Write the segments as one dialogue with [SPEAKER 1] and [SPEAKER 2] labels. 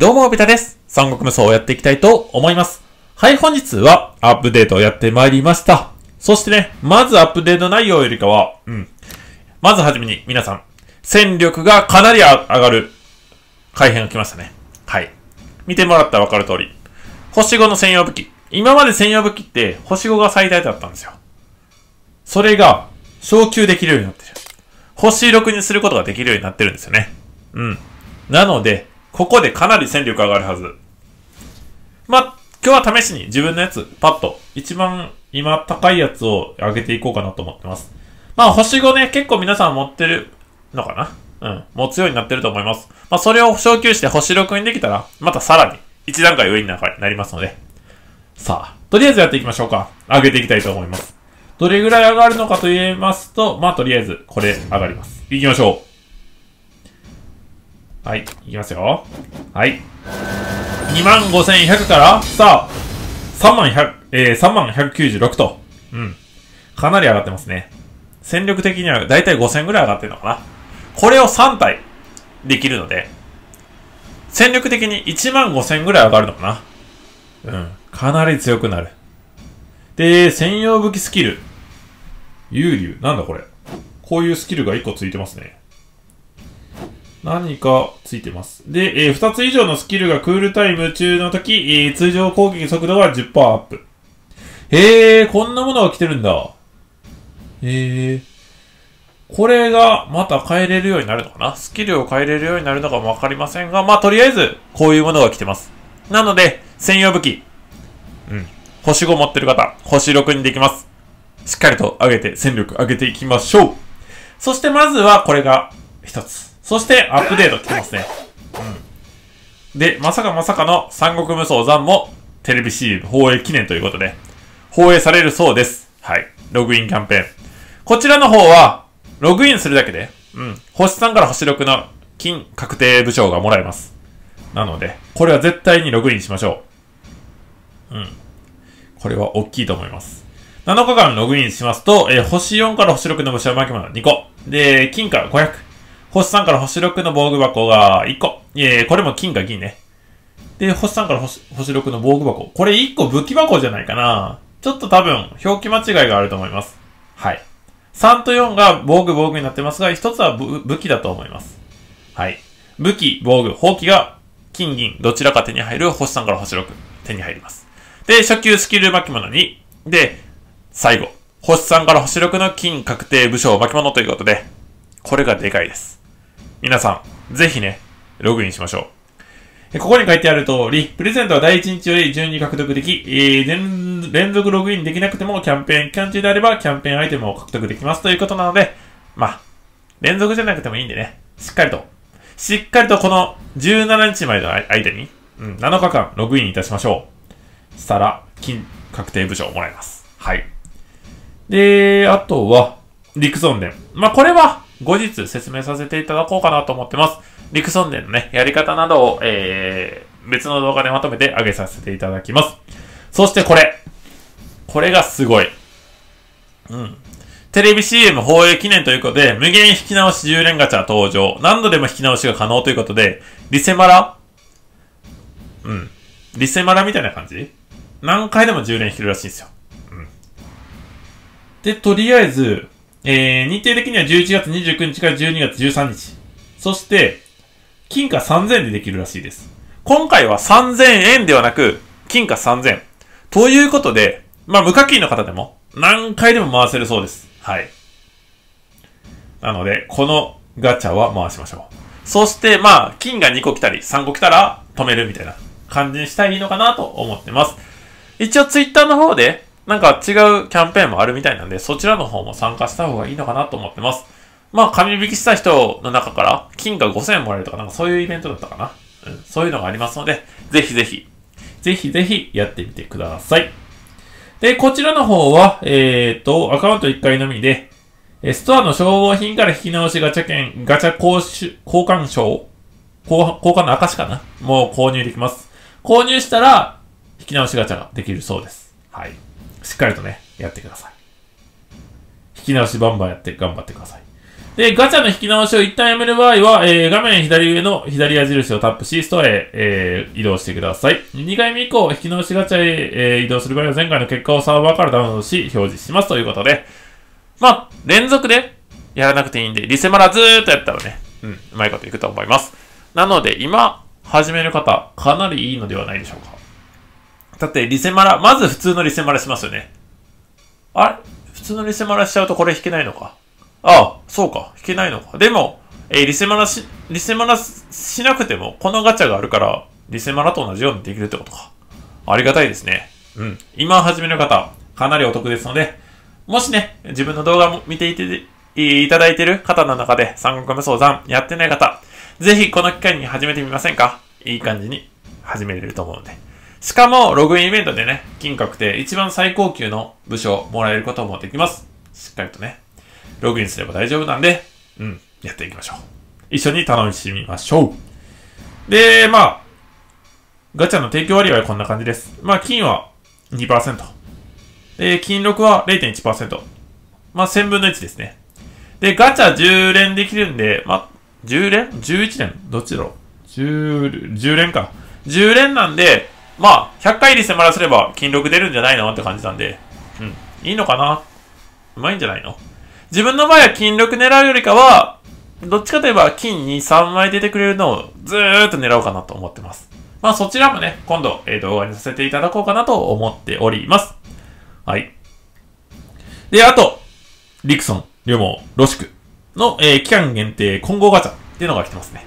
[SPEAKER 1] どうも、ビタです。三国無双をやっていきたいと思います。はい、本日はアップデートをやってまいりました。そしてね、まずアップデート内容よりかは、うん。まずはじめに、皆さん、戦力がかなり上がる改変が来ましたね。はい。見てもらったらわかる通り、星5の専用武器。今まで専用武器って星5が最大だったんですよ。それが、昇級できるようになってる。星6にすることができるようになってるんですよね。うん。なので、ここでかなり戦力上がるはず。まあ、今日は試しに自分のやつ、パッと、一番今高いやつを上げていこうかなと思ってます。まあ、星5ね、結構皆さん持ってるのかなうん。持つようになってると思います。まあ、それを昇級して星6にできたら、またさらに、一段階上になりますので。さあ、とりあえずやっていきましょうか。上げていきたいと思います。どれぐらい上がるのかと言いますと、まあ、とりあえず、これ上がります。いきましょう。はい、いきますよ。はい。25,100から、さあ、3100、えー、3196と。うん。かなり上がってますね。戦力的にはだいたい5000ぐらい上がってるのかな。これを3体できるので、戦力的に1万5000ぐらい上がるのかな。うん。かなり強くなる。で、専用武器スキル。幽流。なんだこれ。こういうスキルが1個ついてますね。何かついてます。で、えー、2つ以上のスキルがクールタイム中の時、えー、通常攻撃速度が10%アップ。へえ、こんなものが来てるんだ。へえ。これがまた変えれるようになるのかなスキルを変えれるようになるのかもわかりませんが、まあとりあえず、こういうものが来てます。なので、専用武器。うん。星5持ってる方、星6にできます。しっかりと上げて、戦力上げていきましょう。そしてまずはこれが一つ。そしてアップデート来てますね。うん。で、まさかまさかの三国無双残もテレビ CM 放映記念ということで、放映されるそうです。はい。ログインキャンペーン。こちらの方は、ログインするだけで、うん。星3から星6の金確定武将がもらえます。なので、これは絶対にログインしましょう。うん。これは大きいと思います。7日間ログインしますと、えー、星4から星6の武将マキマ2個。で、金から500。星3から星6の防具箱が1個。えこれも金か銀ね。で、星3から星星6の防具箱。これ1個武器箱じゃないかな。ちょっと多分、表記間違いがあると思います。はい。3と4が防具防具になってますが、1つは武器だと思います。はい。武器、防具、放棄が、金銀、どちらか手に入る星3から星6、手に入ります。で、初級スキル巻物2。で、最後、星3から星6の金確定武将巻物ということで、これがでかいです。皆さん、ぜひね、ログインしましょう。ここに書いてある通り、プレゼントは第1日より順に獲得でき、えー、連続ログインできなくてもキャンペーン期間中であればキャンペーンアイテムを獲得できますということなので、まあ、連続じゃなくてもいいんでね、しっかりと、しっかりとこの17日までの間に、うん、7日間ログインいたしましょう。したら、金確定部署をもらいます。はい。で、あとは、陸デ伝。まあ、これは、後日説明させていただこうかなと思ってます。リクソンデのね、やり方などを、えー、別の動画でまとめて上げさせていただきます。そしてこれ。これがすごい。うん。テレビ CM 放映記念ということで、無限引き直し10連ガチャ登場。何度でも引き直しが可能ということで、リセマラうん。リセマラみたいな感じ何回でも10連引けるらしいんですよ。うん。で、とりあえず、えー、日程的には11月29日から12月13日。そして、金貨3000でできるらしいです。今回は3000円ではなく、金貨3000。ということで、まあ、無課金の方でも、何回でも回せるそうです。はい。なので、このガチャは回しましょう。そして、まあ、金が2個来たり、3個来たら止めるみたいな感じにしたらいいのかなと思ってます。一応、ツイッターの方で、なんか違うキャンペーンもあるみたいなんで、そちらの方も参加した方がいいのかなと思ってます。まあ、紙引きした人の中から、金が5000円もらえるとか、なんかそういうイベントだったかな。うん、そういうのがありますので、ぜひぜひ、ぜひぜひやってみてください。で、こちらの方は、えっ、ー、と、アカウント1回のみで、ストアの消耗品から引き直しガチャ券、ガチャ交換証交換の証かなもう購入できます。購入したら、引き直しガチャができるそうです。はい。しっかりとね、やってください。引き直しバンバンやって、頑張ってください。で、ガチャの引き直しを一旦やめる場合は、えー、画面左上の左矢印をタップし、ストアへ、えー、移動してください。2回目以降、引き直しガチャへ、えー、移動する場合は前回の結果をサーバーからダウンロードし、表示しますということで、まあ、連続でやらなくていいんで、リセマラずーっとやったらね、うん、うまいこといくと思います。なので、今、始める方、かなりいいのではないでしょうか。だってリセマラ、まず普通のリセマラしますよね。あれ普通のリセマラしちゃうとこれ引けないのか。ああ、そうか。引けないのか。でも、えー、リセマラし、リセマラしなくても、このガチャがあるから、リセマラと同じようにできるってことか。ありがたいですね。うん。今始める方、かなりお得ですので、もしね、自分の動画も見ていて、いただいてる方の中で、三国無双山やってない方、ぜひこの機会に始めてみませんかいい感じに始めれると思うので。しかも、ログインイベントでね、金確定、一番最高級の武将もらえることもできます。しっかりとね、ログインすれば大丈夫なんで、うん、やっていきましょう。一緒に楽しみましょう。で、まあ、ガチャの提供割合はこんな感じです。まあ、金は2%。で、金6は0.1%。まあ、1000分の1ですね。で、ガチャ10連できるんで、まあ、10連 ?11 連どっちだろう ?10、10連か。10連なんで、まあ、100回セ迫らせれば金力出るんじゃないのって感じなんで、うん。いいのかなうまいんじゃないの自分の場合は金力狙うよりかは、どっちかといえば金に3枚出てくれるのをずーっと狙おうかなと思ってます。まあそちらもね、今度、えー、動画にさせていただこうかなと思っております。はい。で、あと、リクソン、リョモロシクの、えー、期間限定混合ガチャっていうのが来てますね。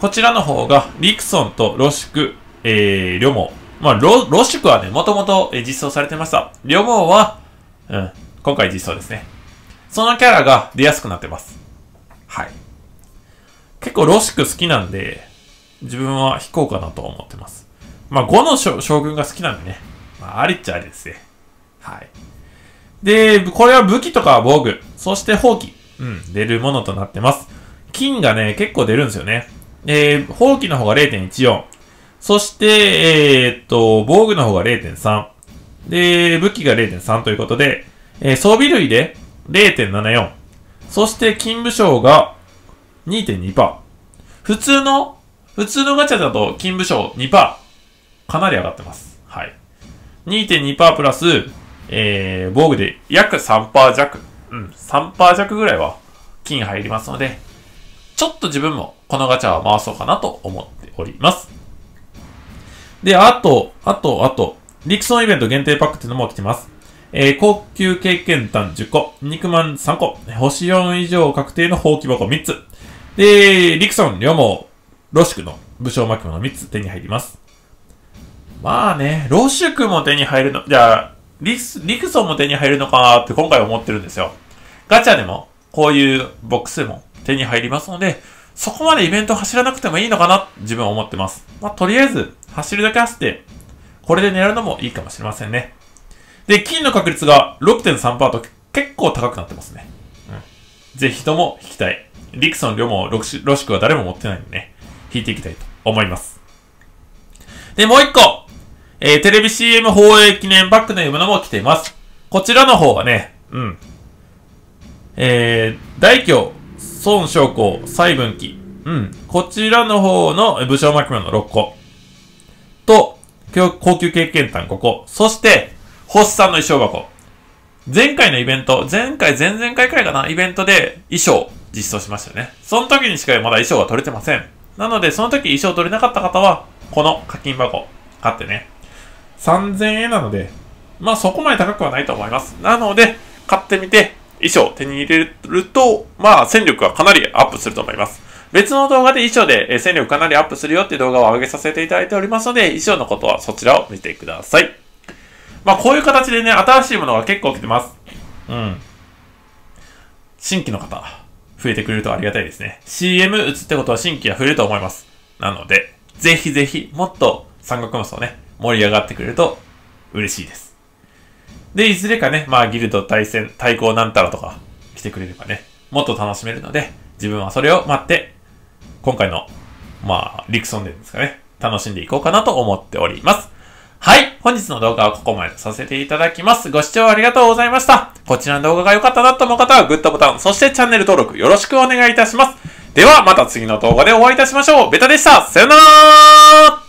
[SPEAKER 1] こちらの方が、リクソンとロシク、えー、両毛。まあ、ロ、ロシュクはね、もともと実装されてました。両毛は、うん、今回実装ですね。そのキャラが出やすくなってます。はい。結構ロシク好きなんで、自分は引こうかなと思ってます。まあ、5の将軍が好きなんでね。まあ、ありっちゃありですね。はい。で、これは武器とか防具、そして放棄、うん、出るものとなってます。金がね、結構出るんですよね。えー、放棄の方が0.14、そして、えー、っと、防具の方が0.3。で、武器が0.3ということで、えー、装備類で0.74。そして金武将が2.2%。普通の、普通のガチャだと金武将2%。かなり上がってます。はい。2.2%プラス、えー、防具で約3%弱。うん、3%弱ぐらいは金入りますので、ちょっと自分もこのガチャは回そうかなと思っております。で、あと、あと、あと、リクソンイベント限定パックっていうのも来てます。えー、高級経験談10個、肉まん3個、星4以上確定の放棄箱3つ。で、リクソン、両毛、ロシュクの武将巻物3つ手に入ります。まあね、ロシュクも手に入るの、じゃあ、リス、リクソンも手に入るのかなって今回思ってるんですよ。ガチャでも、こういうボックスも手に入りますので、そこまでイベント走らなくてもいいのかな、自分は思ってます。まあ、とりあえず、走るだけ走って、これで狙うのもいいかもしれませんね。で、金の確率が6.3%と結構高くなってますね。うん。ぜひとも引きたい。リクソン量もロシロシクは誰も持ってないんでね、引いていきたいと思います。で、もう一個、えー、テレビ CM 放映記念バッグのいうものも来ています。こちらの方はね、うん。えー、大京孫将校、蔡文姬。うん。こちらの方の武将幕府の6個。と、高級経験談5個。そして、星さんの衣装箱。前回のイベント、前回、前々回くらいかな、イベントで衣装実装しましたね。その時にしかまだ衣装が取れてません。なので、その時衣装取れなかった方は、この課金箱買ってね。3000円なので、まあそこまで高くはないと思います。なので、買ってみて、衣装を手に入れると、まあ、戦力はかなりアップすると思います。別の動画で衣装で戦力かなりアップするよっていう動画を上げさせていただいておりますので、衣装のことはそちらを見てください。まあ、こういう形でね、新しいものが結構来てます。うん。新規の方、増えてくれるとありがたいですね。CM 打つってことは新規が増えると思います。なので、ぜひぜひ、もっと三角無双ね、盛り上がってくれると嬉しいです。で、いずれかね、まあ、ギルド対戦、対抗なんたらとか来てくれればね、もっと楽しめるので、自分はそれを待って、今回の、まあ、リクソンでですかね、楽しんでいこうかなと思っております。はい。本日の動画はここまでさせていただきます。ご視聴ありがとうございました。こちらの動画が良かったなと思う方はグッドボタン、そしてチャンネル登録よろしくお願いいたします。では、また次の動画でお会いいたしましょう。ベタでした。さよなら